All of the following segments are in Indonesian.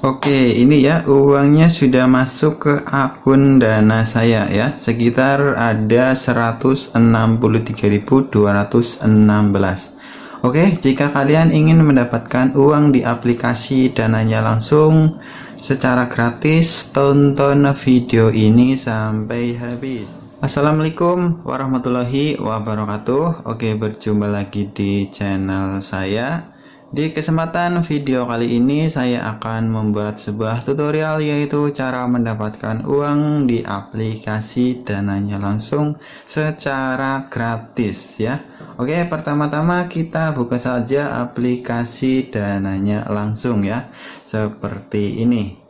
Oke, ini ya uangnya sudah masuk ke akun dana saya ya. Sekitar ada 163.216. Oke, jika kalian ingin mendapatkan uang di aplikasi dananya langsung secara gratis, tonton video ini sampai habis. Assalamualaikum warahmatullahi wabarakatuh Oke berjumpa lagi di channel saya di kesempatan video kali ini saya akan membuat sebuah tutorial yaitu cara mendapatkan uang di aplikasi dananya langsung secara gratis ya Oke pertama-tama kita buka saja aplikasi dananya langsung ya seperti ini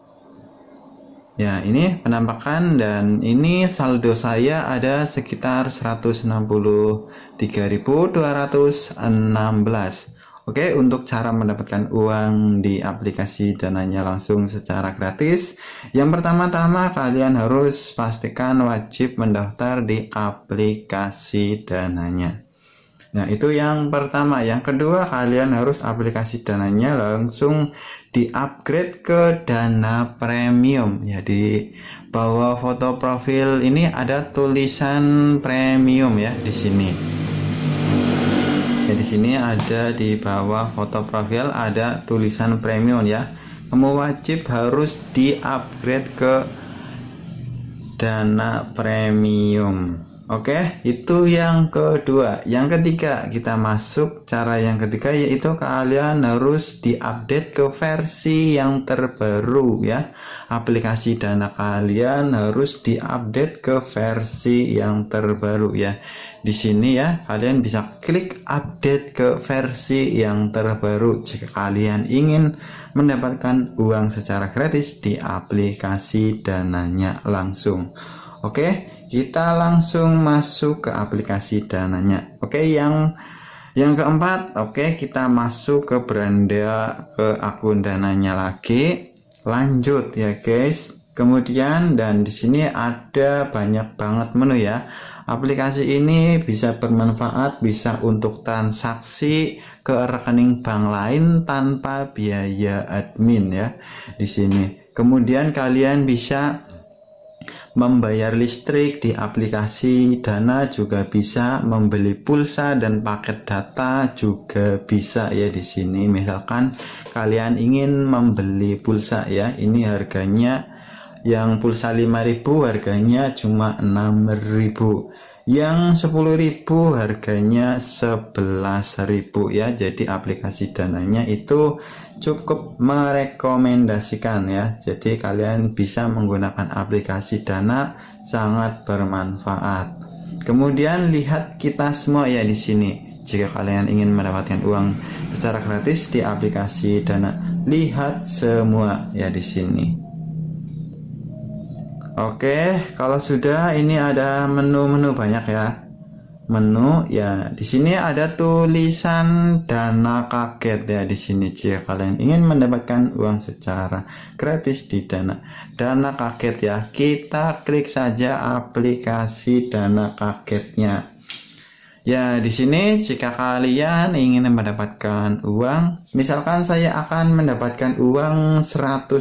Ya ini penampakan dan ini saldo saya ada sekitar 163.216 Oke, untuk cara mendapatkan uang di aplikasi dananya langsung secara gratis, yang pertama-tama kalian harus pastikan wajib mendaftar di aplikasi dananya. Nah, itu yang pertama. Yang kedua, kalian harus aplikasi dananya langsung di-upgrade ke dana premium. Jadi ya, bahwa foto profil ini ada tulisan premium ya di sini ya di sini ada di bawah foto profil ada tulisan premium ya kamu wajib harus di upgrade ke dana premium Oke, itu yang kedua. Yang ketiga, kita masuk cara yang ketiga yaitu kalian harus diupdate ke versi yang terbaru ya. Aplikasi Dana kalian harus diupdate ke versi yang terbaru ya. Di sini ya, kalian bisa klik update ke versi yang terbaru jika kalian ingin mendapatkan uang secara gratis di aplikasi dananya langsung. Oke, kita langsung masuk ke aplikasi dananya oke okay, yang yang keempat oke okay, kita masuk ke beranda ke akun dananya lagi lanjut ya guys kemudian dan di sini ada banyak banget menu ya aplikasi ini bisa bermanfaat bisa untuk transaksi ke rekening bank lain tanpa biaya admin ya di sini kemudian kalian bisa membayar listrik di aplikasi Dana juga bisa, membeli pulsa dan paket data juga bisa ya di sini. Misalkan kalian ingin membeli pulsa ya, ini harganya yang pulsa 5000 harganya cuma 6000 yang 10.000 harganya 11.000 ya jadi aplikasi dananya itu cukup merekomendasikan ya jadi kalian bisa menggunakan aplikasi dana sangat bermanfaat kemudian lihat kita semua ya di sini jika kalian ingin mendapatkan uang secara gratis di aplikasi dana lihat semua ya di sini Oke, kalau sudah ini ada menu-menu banyak ya. Menu ya, di sini ada tulisan dana kaget ya di sini jika kalian ingin mendapatkan uang secara gratis di dana dana kaget ya. Kita klik saja aplikasi dana kagetnya. Ya, di sini jika kalian ingin mendapatkan uang, misalkan saya akan mendapatkan uang 100.000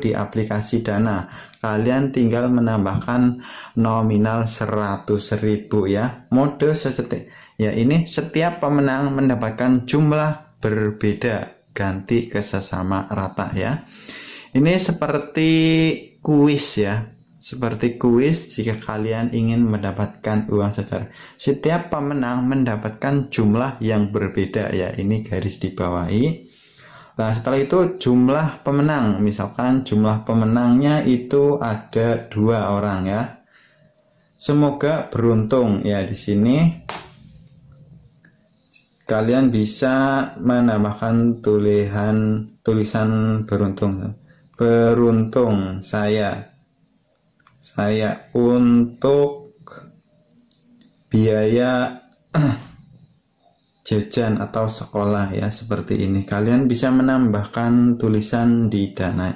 di aplikasi Dana. Kalian tinggal menambahkan nominal 100.000 ya. Mode seperti ya ini setiap pemenang mendapatkan jumlah berbeda, ganti ke sesama rata ya. Ini seperti kuis ya seperti kuis jika kalian ingin mendapatkan uang secara. Setiap pemenang mendapatkan jumlah yang berbeda ya. Ini garis di bawah i Nah, setelah itu jumlah pemenang. Misalkan jumlah pemenangnya itu ada dua orang ya. Semoga beruntung ya di sini. Kalian bisa menambahkan tulisan tulisan beruntung. Beruntung saya saya untuk biaya jajan atau sekolah ya seperti ini kalian bisa menambahkan tulisan di dana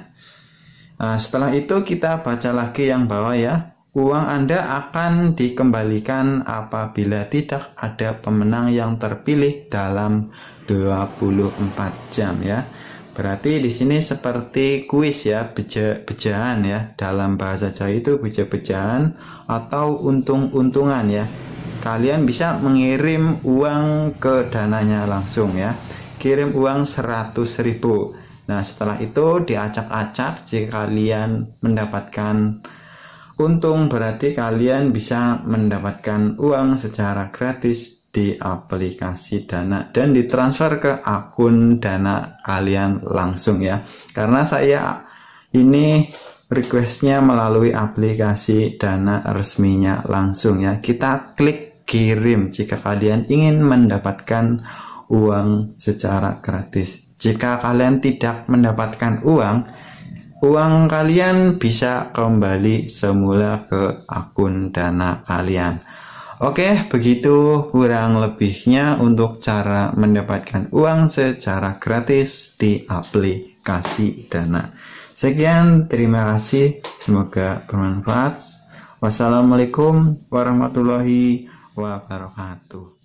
nah, setelah itu kita baca lagi yang bawah ya uang anda akan dikembalikan apabila tidak ada pemenang yang terpilih dalam 24 jam ya Berarti di sini seperti kuis ya, beja, bejaan ya. Dalam bahasa Jawa itu beja-bejaan atau untung-untungan ya. Kalian bisa mengirim uang ke dananya langsung ya. Kirim uang 100 ribu. Nah, setelah itu diacak-acak jika kalian mendapatkan untung berarti kalian bisa mendapatkan uang secara gratis di aplikasi Dana dan ditransfer ke akun Dana kalian langsung ya. Karena saya ini requestnya melalui aplikasi Dana resminya langsung ya. Kita klik kirim jika kalian ingin mendapatkan uang secara gratis. Jika kalian tidak mendapatkan uang, uang kalian bisa kembali semula ke akun Dana kalian. Oke, begitu kurang lebihnya untuk cara mendapatkan uang secara gratis di aplikasi Dana. Sekian, terima kasih. Semoga bermanfaat. Wassalamualaikum warahmatullahi wabarakatuh.